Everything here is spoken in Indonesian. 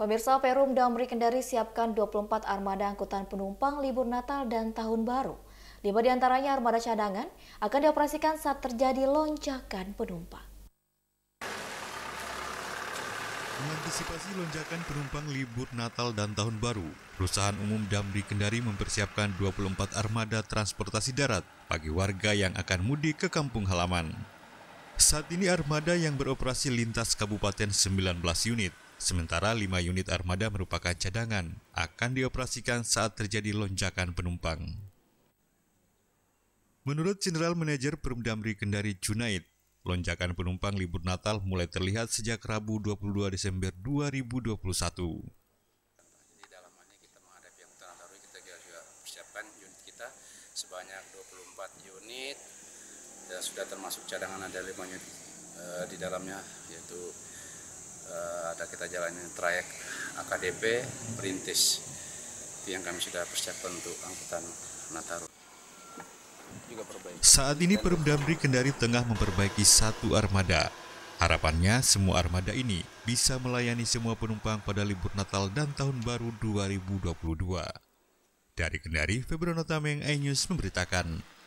Pemirsa Perum Damri Kendari siapkan 24 armada angkutan penumpang libur Natal dan Tahun Baru. Lima diantaranya armada cadangan akan dioperasikan saat terjadi lonjakan penumpang. Mengantisipasi lonjakan penumpang libur Natal dan Tahun Baru, Perusahaan Umum Damri Kendari mempersiapkan 24 armada transportasi darat bagi warga yang akan mudik ke kampung halaman. Saat ini armada yang beroperasi lintas kabupaten 19 unit, Sementara 5 unit armada merupakan cadangan, akan dioperasikan saat terjadi lonjakan penumpang. Menurut Jenderal Manajer Perumdamri Kendari Junaid, lonjakan penumpang libur Natal mulai terlihat sejak Rabu 22 Desember 2021. Jadi dalam kita menghadapi yang terlalu, kita juga persiapkan unit kita sebanyak 24 unit dan sudah termasuk cadangan ada 5 unit e, di dalamnya yaitu uh, ada kita jalani trayek AKDP Perintis itu yang kami sudah persiapkan untuk angkutan Nataru. Saat ini Perumdamri Kendari tengah memperbaiki satu armada. Harapannya semua armada ini bisa melayani semua penumpang pada libur Natal dan Tahun Baru 2022. Dari Kendari, Febrono Tameng, iNews memberitakan.